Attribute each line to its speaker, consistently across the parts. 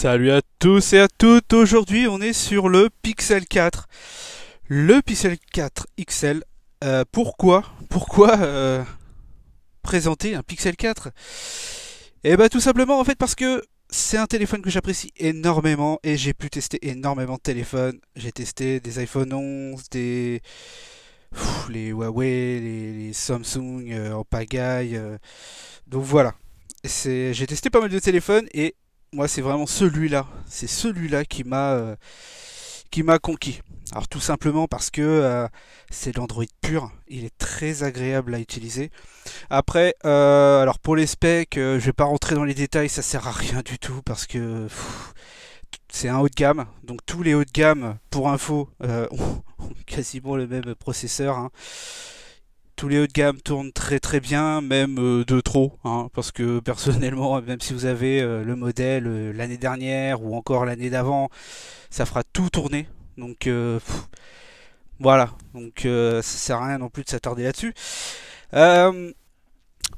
Speaker 1: Salut à tous et à toutes, aujourd'hui on est sur le Pixel 4. Le Pixel 4 XL, euh, pourquoi Pourquoi euh, présenter un Pixel 4 Et bien tout simplement en fait parce que c'est un téléphone que j'apprécie énormément et j'ai pu tester énormément de téléphones. J'ai testé des iPhone 11, des... les Huawei, les, Samsung euh, en pagaille. donc voilà. J'ai testé pas mal de téléphones et moi c'est vraiment celui-là, c'est celui-là qui m'a euh, qui m'a conquis. Alors tout simplement parce que euh, c'est l'Android pur, il est très agréable à utiliser. Après, euh, alors pour les specs, je vais pas rentrer dans les détails, ça sert à rien du tout parce que c'est un haut de gamme, donc tous les hauts de gamme, pour info, ont, quasiment le même processeur. Hein tous les hauts de gamme tournent très très bien, même euh, de trop, hein, parce que personnellement, même si vous avez euh, le modèle euh, l'année dernière ou encore l'année d'avant, ça fera tout tourner. Donc voilà, donc ça sert à rien non plus de s'attarder là-dessus.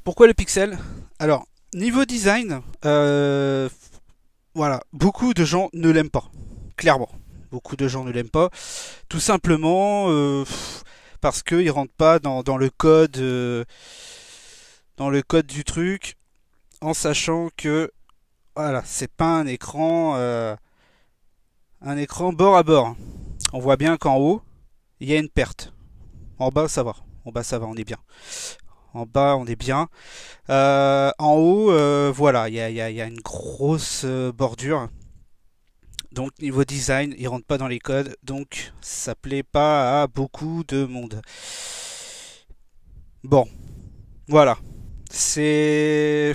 Speaker 1: pourquoi le pixel Alors, niveau design, voilà, beaucoup de gens ne l'aiment pas, clairement. Beaucoup de gens ne l'aiment pas, tout simplement parce qu'il ne rentrent pas dans, le code euh, dans le code du truc en sachant que voilà, c'est pas un écran euh, un écran bord à bord. On voit bien qu'en haut, il y a une perte. En bas, ça va. En bas, ça va, on est bien. En bas, on est bien. Euh, en haut, voilà, il y a, une grosse bordure. Donc niveau design, il rentre pas dans les codes, donc ça plaît pas à beaucoup de monde. Bon, voilà. C'est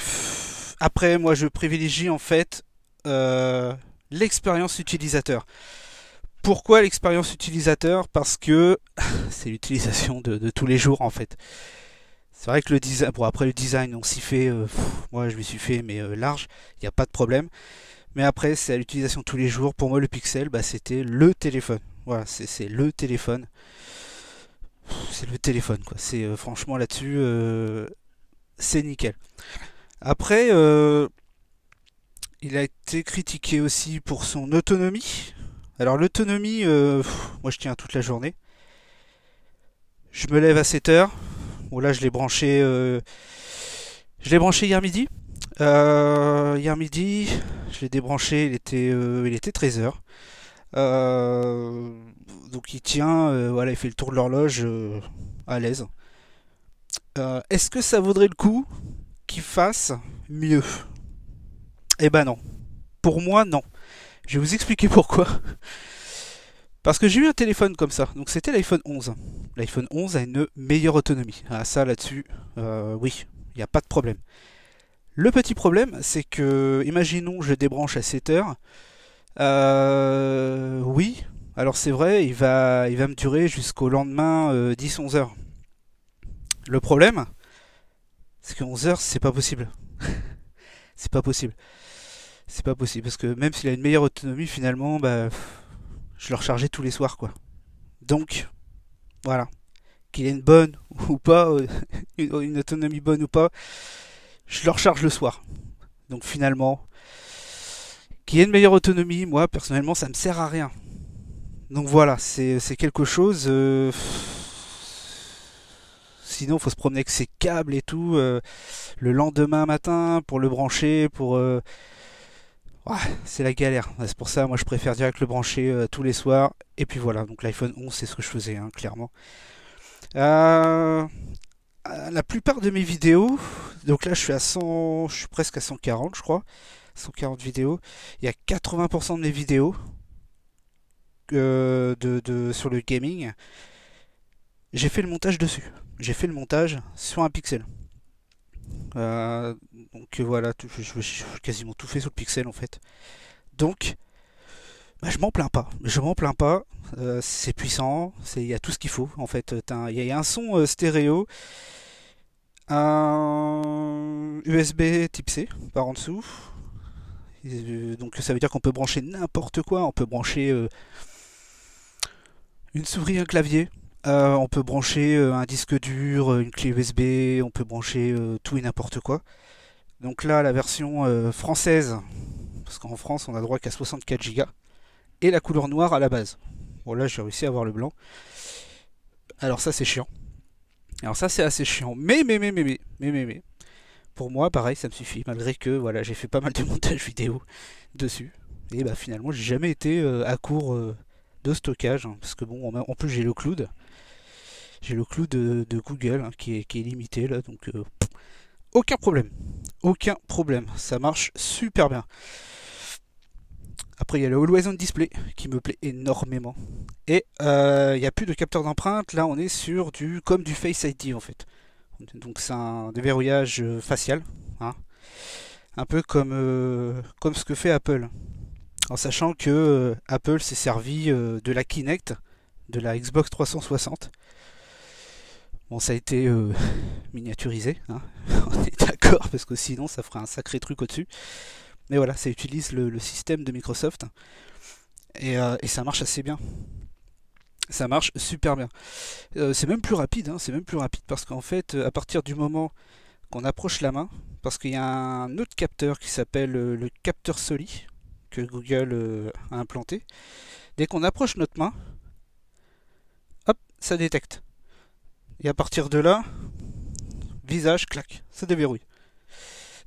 Speaker 1: après moi je privilégie en fait euh, l'expérience utilisateur. Pourquoi l'expérience utilisateur Parce que c'est l'utilisation de, tous les jours en fait. C'est vrai que le design, bon après le design on s'y fait, euh, moi je me suis fait mais euh, large, il n'y a pas de problème. Mais après, c'est à l'utilisation tous les jours. Pour moi, le Pixel, bah, c'était le téléphone. Voilà, c'est le téléphone. C'est le téléphone, quoi. C'est euh, franchement là-dessus, euh, c'est nickel. Après, euh, il a été critiqué aussi pour son autonomie. Alors l'autonomie, moi je tiens toute la journée. Je me lève à 7 h Bon là, je l'ai branché. je l'ai branché hier midi. Euh, hier midi, je l'ai débranché, il était, euh, il était 13h. Euh, donc il tient, euh, voilà, il fait le tour de l'horloge à l'aise. Est-ce que ça vaudrait le coup qu'il fasse mieux Eh ben non. Pour moi, non. Je vais vous expliquer pourquoi. Parce que j'ai eu un téléphone comme ça, donc c'était l'iPhone 11. L'iPhone 11 a une meilleure autonomie. Ah ça là-dessus, oui, il n'y a pas de problème. Le petit problème, c'est que, imaginons, je débranche à 7 h Euh, oui, alors c'est vrai, il va, il va me durer jusqu'au lendemain 10-11 euh, h Le problème, c'est que 11 heures, c'est pas possible. c'est pas possible. C'est pas possible, parce que même s'il a une meilleure autonomie, finalement, bah, je le rechargeais tous les soirs, quoi. Donc, voilà. Qu'il ait une bonne ou pas, euh, une autonomie bonne ou pas, je le recharge le soir. Donc finalement, qu'il y ait une meilleure autonomie, moi personnellement, ça me sert à rien. Donc voilà, c'est quelque chose. Sinon, euh, Sinon, faut se promener avec ses câbles et tout. Euh, le lendemain matin, pour le brancher, pour. Euh, c'est la galère. C'est pour ça, moi, je préfère direct le brancher tous les soirs. Et puis voilà, donc l'iPhone 11, c'est ce que je faisais, hein, clairement. Euh, la plupart de mes vidéos, donc là je suis à 100, je suis presque à 140 je crois, 140 vidéos, il y a 80% de mes vidéos euh, de, sur le gaming, j'ai fait le montage dessus, j'ai fait le montage sur un pixel. Euh, donc voilà, je, vais quasiment tout fait sur le pixel en fait. Donc bah, je m'en plains pas. Je m'en plains pas. Euh, c'est puissant. Il y a tout ce qu'il faut. En fait, euh, il y, a un son euh, stéréo. Un USB type C par en dessous. donc ça veut dire qu'on peut brancher n'importe quoi. On peut brancher une souris, un clavier. on peut brancher un disque dur, une clé USB. On peut brancher tout et n'importe quoi. Donc là, la version française, parce qu'en France, on a droit qu'à 64 Go et la couleur noire à la base. Bon là j'ai réussi à avoir le blanc. Alors ça c'est chiant. Alors ça c'est assez chiant. Mais mais mais mais mais mais mais mais. Pour moi pareil ça me suffit malgré que voilà j'ai fait pas mal de montage vidéo dessus. Et bah finalement j'ai jamais été euh, à court euh, de stockage. Hein, parce que bon en, plus j'ai le cloud. J'ai le cloud de, Google hein, qui, est, limité là donc euh, aucun problème. Aucun problème. Ça marche super bien. Après, il y a le Always On Display qui me plaît énormément. Et euh, il n'y a plus de capteur d'empreinte. Là, on est sur du comme du Face ID en fait. Donc, c'est un déverrouillage euh, facial. Hein. Un peu comme, euh, comme ce que fait Apple. En sachant que Apple s'est servi de la Kinect, de la Xbox 360. Bon, ça a été miniaturisé. Hein. on est d'accord, parce que sinon, ça ferait un sacré truc au-dessus. Mais voilà, ça utilise le, système de Microsoft. Euh, et, ça marche assez bien. Ça marche super bien. Euh, c'est même plus rapide, hein, c'est même plus rapide parce qu'en fait, euh, à partir du moment qu'on approche la main, parce qu'il y a un autre capteur qui s'appelle le capteur Soli que Google a implanté, dès qu'on approche notre main, hop, ça détecte. Et à partir de là, visage, clac, ça déverrouille.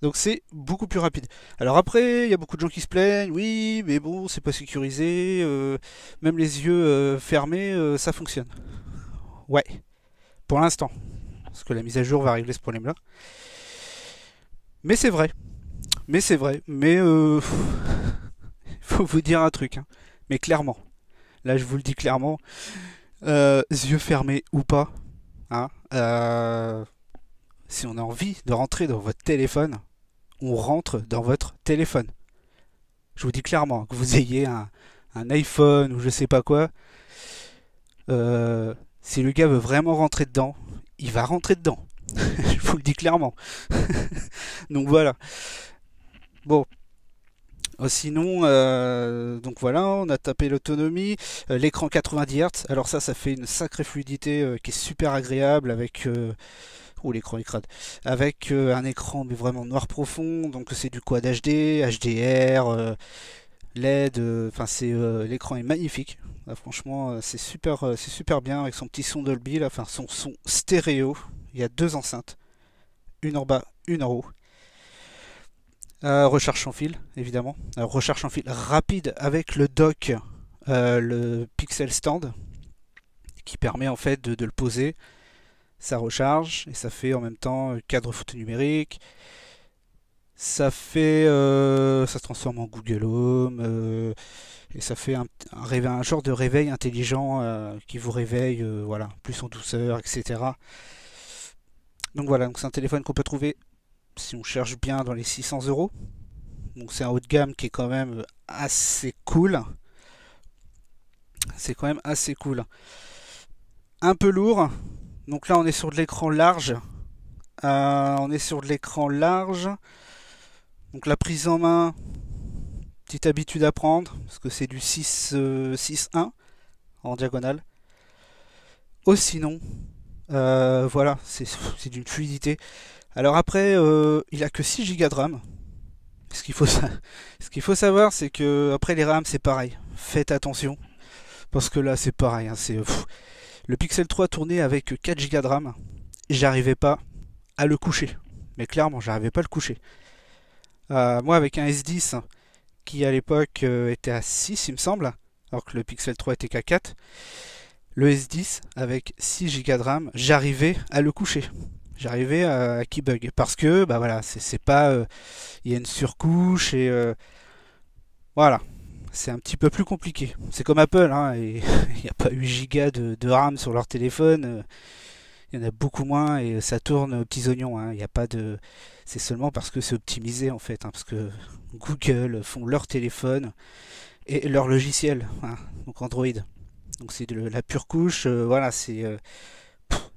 Speaker 1: Donc c'est beaucoup plus rapide. Alors après, il y a beaucoup de gens qui se plaignent, oui, mais bon, c'est pas sécurisé, euh, même les yeux euh, fermés, euh, ça fonctionne. Ouais, pour l'instant. Parce que la mise à jour va régler ce problème-là. Mais c'est vrai. Mais c'est vrai. Mais il faut vous dire un truc. Hein. Mais clairement. Là, je vous le dis clairement. yeux fermés ou pas. Hein, si on a envie de rentrer dans votre téléphone, on rentre dans votre téléphone. Je vous dis clairement, que vous ayez un, iPhone ou je sais pas quoi, euh, si le gars veut vraiment rentrer dedans, il va rentrer dedans. je vous le dis clairement. donc voilà. Bon. Euh, sinon, euh, donc voilà, on a tapé l'autonomie, l'écran 90 Hz. Alors ça, ça fait une sacrée fluidité qui est super agréable avec ou l'écran écrade avec euh, un écran vraiment noir profond, donc c'est du quad HD, HDR, euh, LED, euh, enfin c'est l'écran est magnifique. Ah, franchement, c'est super, c'est super bien avec son petit son Dolby, là, enfin son son stéréo. Il y a deux enceintes, une en bas, une en haut. Euh, recherche en fil, évidemment. recherche en fil rapide avec le dock, le pixel stand, qui permet en fait de, de le poser ça recharge et ça fait en même temps cadre photo numérique. Ça fait, euh, ça se transforme en Google Home euh, et ça fait un, réveil, un, genre de réveil intelligent euh, qui vous réveille, voilà, plus en douceur, etc. Donc voilà, donc c'est un téléphone qu'on peut trouver si on cherche bien dans les 600 euros. Donc c'est un haut de gamme qui est quand même assez cool. C'est quand même assez cool. Un peu lourd, donc là, on est sur de l'écran large. Euh, on est sur de l'écran large. Donc la prise en main, petite habitude à prendre, parce que c'est du 6 euh, en diagonale. Oh sinon, euh, voilà, c'est d'une fluidité. Alors après, il a que 6 Go de RAM. Ce qu'il faut, faut savoir, c'est que après les RAM, c'est pareil. Faites attention, parce que là, c'est pareil. Hein, c'est le Pixel 3 tournait avec 4 Go de RAM. J'arrivais pas à le coucher. Mais clairement, j'arrivais pas à le coucher. Euh, moi, avec un S10 qui à l'époque euh, était à 6, il me semble, alors que le Pixel 3 était qu'à 4, le S10 avec 6 Go de RAM, j'arrivais à le coucher. J'arrivais à, qui bug parce que bah voilà, c'est pas euh, il y a une surcouche et voilà, c'est un petit peu plus compliqué. C'est comme Apple, hein, il n'y a pas 8 gigas de, RAM sur leur téléphone. Euh, il y en a beaucoup moins et ça tourne aux petits oignons. Hein. Il a pas de. C'est seulement parce que c'est optimisé en fait, hein, parce que Google font leur téléphone et leur logiciel, donc Android. Donc c'est de la pure couche. Euh, voilà, euh,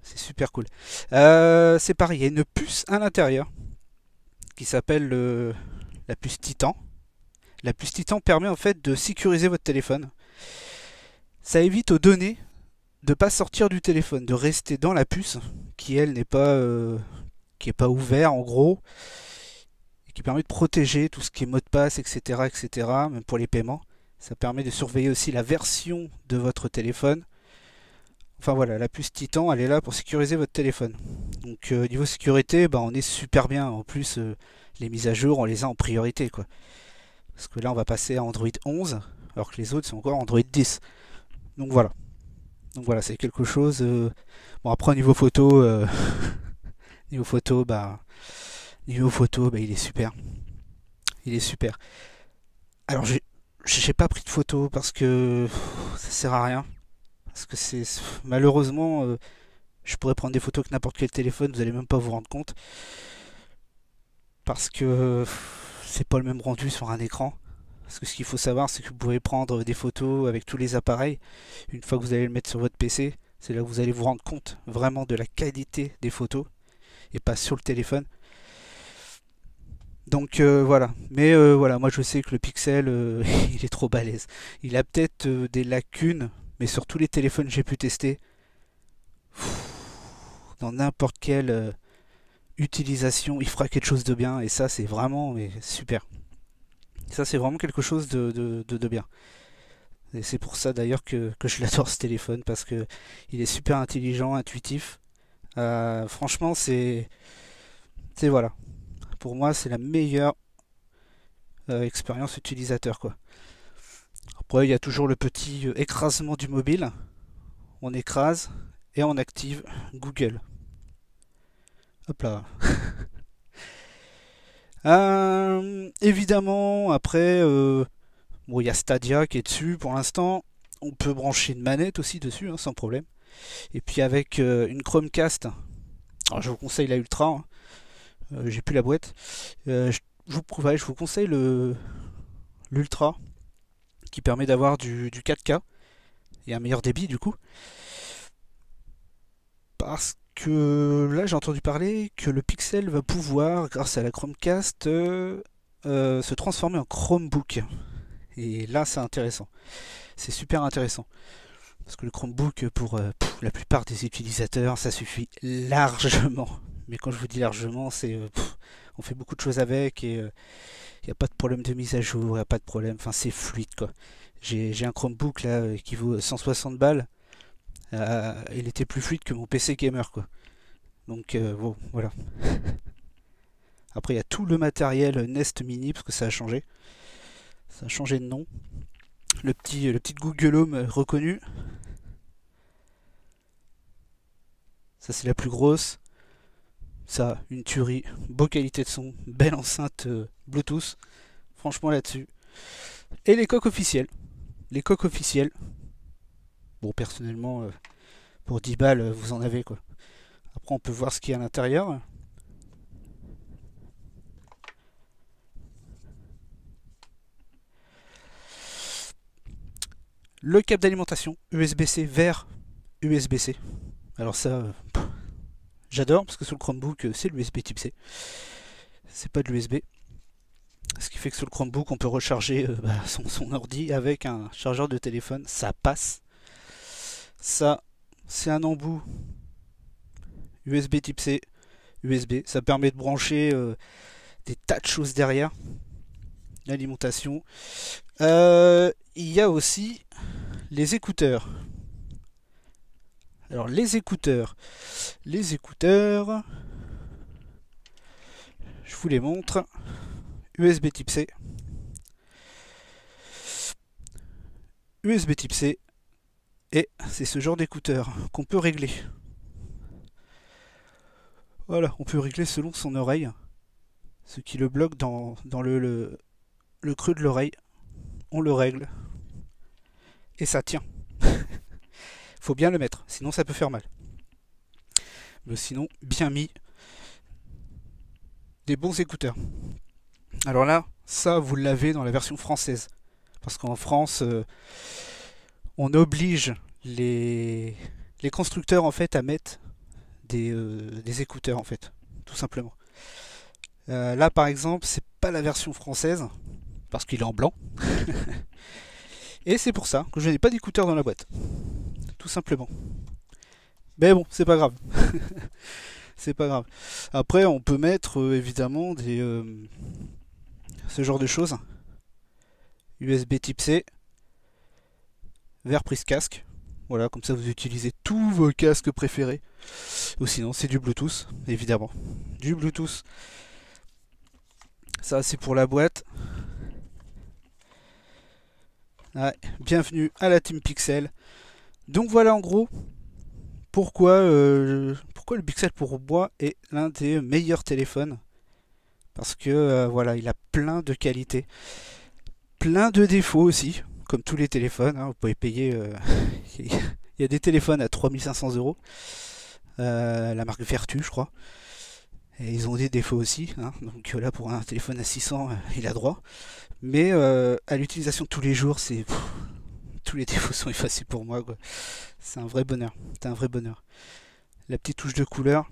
Speaker 1: c'est super cool. c'est pareil, il y a une puce à l'intérieur qui s'appelle la puce Titan. La puce Titan permet en fait de sécuriser votre téléphone. Ça évite aux données de pas sortir du téléphone, de rester dans la puce qui elle n'est pas ouverte euh, qui pas ouvert en gros et qui permet de protéger tout ce qui est mot de passe, etc., etc. Même pour les paiements, ça permet de surveiller aussi la version de votre téléphone. Enfin voilà, la puce Titan, elle est là pour sécuriser votre téléphone. Donc euh, niveau sécurité, bah, on est super bien. En plus, euh, les mises à jour, on les a en priorité quoi. Parce que là, on va passer à Android 11, alors que les autres sont encore Android 10. Donc voilà. Donc voilà, c'est quelque chose. Euh, bon, après, au niveau photo, euh, niveau photo, bah. Niveau photo, bah, il est super. Il est super. Alors, j'ai pas pris de photo parce que ça sert à rien. Parce que c'est. Malheureusement, euh, je pourrais prendre des photos avec n'importe quel téléphone, vous allez même pas vous rendre compte. Parce que c'est pas le même rendu sur un écran. Parce que ce qu'il faut savoir, c'est que vous pouvez prendre des photos avec tous les appareils. Une fois que vous allez le mettre sur votre PC, c'est là que vous allez vous rendre compte vraiment de la qualité des photos et pas sur le téléphone. Donc euh, voilà. Mais euh, voilà, moi je sais que le Pixel, euh, il est trop balèze. Il a peut-être des lacunes, mais sur tous les téléphones j'ai pu tester, dans n'importe quel utilisation, il fera quelque chose de bien. Et ça, c'est vraiment super. Ça, c'est vraiment quelque chose de, de, de, bien. Et c'est pour ça d'ailleurs que, que je l'adore ce téléphone parce que il est super intelligent, intuitif. Euh, franchement, c'est. C'est voilà. Pour moi, c'est la meilleure euh, expérience utilisateur quoi. Après, il y a toujours le petit euh, écrasement du mobile. On écrase et on active Google. Hop là. Euh, évidemment, après, euh, il y a Stadia qui est dessus pour l'instant. On peut brancher une manette aussi dessus, hein, sans problème. Et puis avec euh, une Chromecast, alors je vous conseille la Ultra, hein. j'ai plus la boîte. je, vous, je vous conseille le l'Ultra, qui permet d'avoir du, du 4K et un meilleur débit du coup. Parce que euh, là j'ai entendu parler que le Pixel va pouvoir, grâce à la Chromecast, euh, euh, se transformer en Chromebook. Et là c'est intéressant. C'est super intéressant. Parce que le Chromebook, pour la plupart des utilisateurs, ça suffit largement. Mais quand je vous dis largement, c'est on fait beaucoup de choses avec et il n'y a pas de problème de mise à jour, il n'y a pas de problème. Enfin c'est fluide quoi. J'ai un Chromebook là qui vaut 160 balles. Euh, il était plus fluide que mon PC gamer quoi. Donc euh, bon, voilà. Après il y a tout le matériel Nest Mini parce que ça a changé. Ça a changé de nom. Le petit, le petit Google Home reconnu. Ça c'est la plus grosse. Ça, une tuerie. Beau qualité de son. Belle enceinte euh, Bluetooth. Franchement là-dessus. Et les coques officielles. Les coques officielles. Bon, personnellement, euh, pour 10 balles, euh, vous en avez quoi. Après, on peut voir ce qu'il y a à l'intérieur. Le câble d'alimentation USB-C vers USB-C. Alors ça, euh, j'adore parce que sur le Chromebook, c'est l'USB type C. C'est pas de l'USB. Ce qui fait que sur le Chromebook, on peut recharger bah, son, ordi avec un chargeur de téléphone. Ça passe ça c'est un embout USB type C, USB, ça permet de brancher euh, des tas de choses derrière, l'alimentation. Euh, il y a aussi les écouteurs. Alors les écouteurs, les écouteurs, je vous les montre, USB type C, USB type C, et c'est ce genre d'écouteur qu'on peut régler. Voilà, on peut régler selon son oreille, ce qui le bloque dans, le, le, creux de l'oreille. On le règle. Et ça tient. Faut bien le mettre, sinon ça peut faire mal. Mais sinon, bien mis. Des bons écouteurs. Alors là, ça, vous l'avez dans la version française. Parce qu'en France, euh, on oblige les, les constructeurs en fait à mettre des, euh, écouteurs en fait, tout simplement. Euh, là par exemple, c'est pas la version française parce qu'il est en blanc. Et c'est pour ça que je n'ai pas d'écouteurs dans la boîte, tout simplement. Mais bon, c'est pas grave. c'est pas grave. Après, on peut mettre euh, évidemment des ce genre de choses. USB type C vers prise casque. Voilà, comme ça vous utilisez tous vos casques préférés. Ou sinon, c'est du Bluetooth, évidemment. Du Bluetooth. Ça, c'est pour la boîte. bienvenue à la Team Pixel. Donc voilà en gros pourquoi, euh, pourquoi le Pixel pour bois est l'un des meilleurs téléphones. Parce que euh, voilà, il a plein de qualités. Plein de défauts aussi comme tous les téléphones, hein, vous pouvez payer. Euh, il y a des téléphones à 3500 euros. Euh, la marque Vertu, je crois. Et ils ont des défauts aussi. Hein. Donc euh, là, pour un téléphone à 600, il a droit. Mais à l'utilisation tous les jours, c'est tous les défauts sont effacés pour moi. C'est un vrai bonheur. C'est un vrai bonheur. La petite touche de couleur,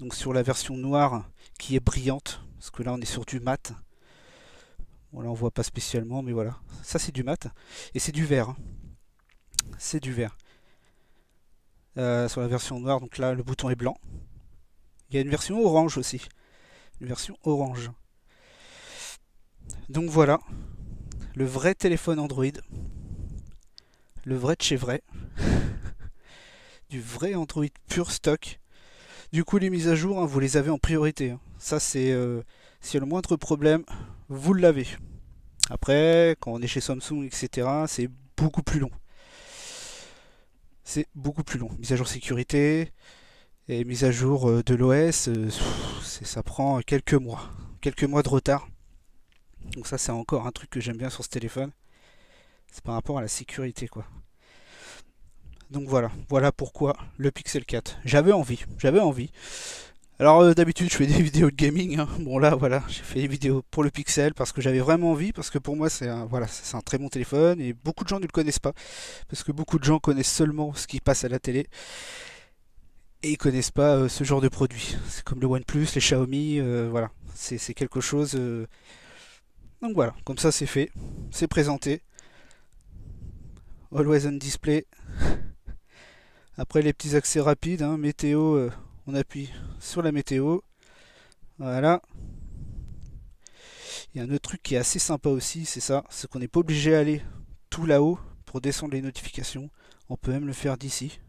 Speaker 1: donc sur la version noire qui est brillante, parce que là on est sur du mat. Bon là on voit pas spécialement mais voilà. Ça c'est du mat. Et c'est du vert. Hein. C'est du vert. Euh, sur la version noire, donc là le bouton est blanc. Il y a une version orange aussi. Une version orange. Donc voilà. Le vrai téléphone Android. Le vrai de chez vrai. du vrai Android pur stock. Du coup, les mises à jour, hein, vous les avez en priorité. Hein. Ça, c'est si s'il y a le moindre problème, vous l'avez. Après, quand on est chez Samsung, etc., c'est beaucoup plus long. C'est beaucoup plus long. Mise à jour sécurité et mise à jour euh, de l'OS, euh, ça prend quelques mois. Quelques mois de retard. Donc ça, c'est encore un truc que j'aime bien sur ce téléphone. C'est par rapport à la sécurité, quoi. Donc voilà, voilà pourquoi le Pixel 4. J'avais envie, j'avais envie. Alors euh, d'habitude je fais des vidéos de gaming, hein. bon là voilà, j'ai fait des vidéos pour le Pixel parce que j'avais vraiment envie, parce que pour moi c'est un, voilà, c'est un très bon téléphone et beaucoup de gens ne le connaissent pas, parce que beaucoup de gens connaissent seulement ce qui passe à la télé et ils connaissent pas euh, ce genre de produit. C'est comme le OnePlus, les Xiaomi, euh, voilà, c'est, quelque chose... Donc voilà, comme ça c'est fait, c'est présenté. Always on display. Après les petits accès rapides, hein, météo on appuie sur la météo. Voilà. Il y a un autre truc qui est assez sympa aussi, c'est ça, c'est qu'on n'est pas obligé d'aller tout là-haut pour descendre les notifications. On peut même le faire d'ici.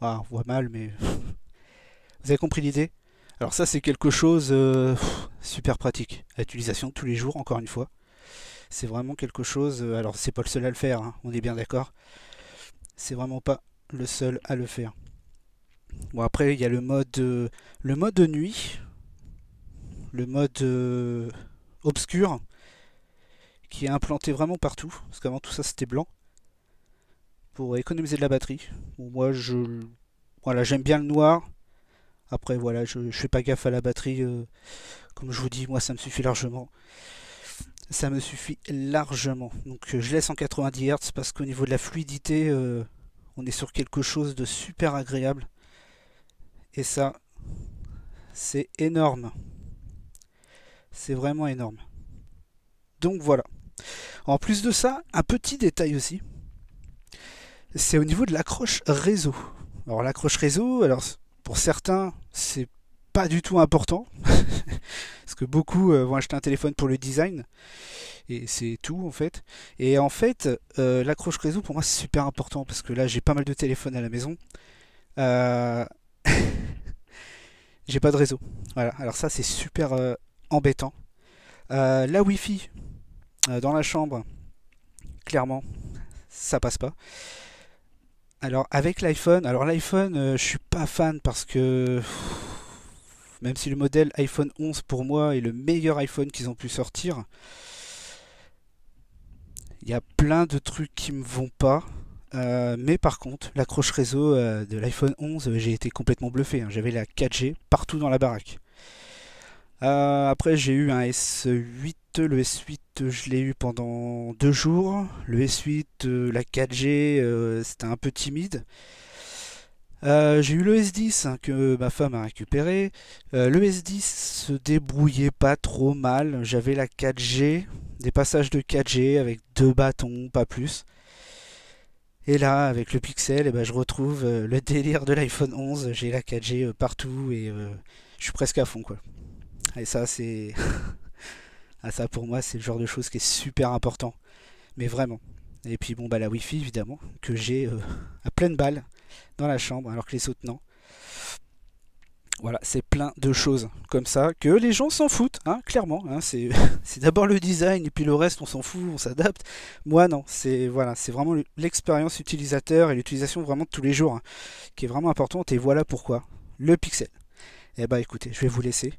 Speaker 1: Ah, on voit mal, mais... Vous avez compris l'idée Alors ça, c'est quelque chose euh, super pratique. L'utilisation tous les jours, encore une fois. C'est vraiment quelque chose... Euh, alors, c'est pas le seul à le faire, hein, on est bien d'accord. C'est vraiment pas le seul à le faire. Bon après il y a le mode euh, le mode nuit, le mode euh, obscur qui est implanté vraiment partout parce qu'avant tout ça c'était blanc pour économiser de la batterie. moi je voilà j'aime bien le noir. Après voilà je, je fais pas gaffe à la batterie euh, comme je vous dis moi ça me suffit largement. Ça me suffit largement. Donc je laisse en 90 Hz parce qu'au niveau de la fluidité on est sur quelque chose de super agréable. Et ça, c'est énorme. C'est vraiment énorme. Donc voilà. En plus de ça, un petit détail aussi, c'est au niveau de l'accroche réseau. Alors l'accroche réseau, alors pour certains, c'est du tout important. parce que beaucoup euh, vont acheter un téléphone pour le design. Et c'est tout en fait. Et en fait, euh, l'accroche réseau pour moi c'est super important parce que là j'ai pas mal de téléphones à la maison. Euh, j'ai pas de réseau. Voilà, alors ça c'est super embêtant. la wifi dans la chambre, clairement, ça passe pas. Alors avec l'iPhone, alors l'iPhone je suis pas fan parce que. Même si le modèle iPhone 11 pour moi est le meilleur iPhone qu'ils ont pu sortir, il y a plein de trucs qui me vont pas. Euh, mais par contre, l'accroche réseau euh, de l'iPhone 11, euh, j'ai été complètement bluffé. Hein. J'avais la 4G partout dans la baraque. après, j'ai eu un S8. Le S8, je l'ai eu pendant deux jours. Le S8, la 4G, c'était un peu timide. Euh, j'ai eu le S10 que ma femme a récupéré. Euh, le S10 se débrouillait pas trop mal. J'avais la 4G, des passages de 4G avec deux bâtons, pas plus. Et là, avec le Pixel, eh ben, je retrouve euh, le délire de l'iPhone 11. J'ai la 4G partout et je suis presque à fond. quoi. Et ça, c'est. ah, ça, pour moi, c'est le genre de chose qui est super important. Mais vraiment. Et puis, bon, bah, la Wi-Fi, évidemment, que j'ai à pleine balle dans la chambre alors que les soutenants. Voilà, c'est plein de choses comme ça que les gens s'en foutent, hein, clairement. Hein, c'est d'abord le design et puis le reste, on s'en fout, on s'adapte. Moi, non, c'est voilà, c'est vraiment l'expérience utilisateur et l'utilisation vraiment de tous les jours hein, qui est vraiment importante. Et voilà pourquoi le pixel. Et eh bah ben, écoutez, je vais vous laisser.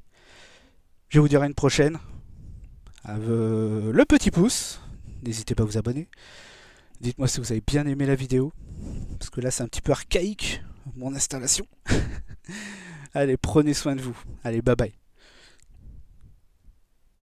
Speaker 1: Je vous dirai une prochaine. le petit pouce, n'hésitez pas à vous abonner. Dites-moi si vous avez bien aimé la vidéo parce que là c'est un petit peu archaïque mon installation. Allez, prenez soin de vous. Allez, bye bye.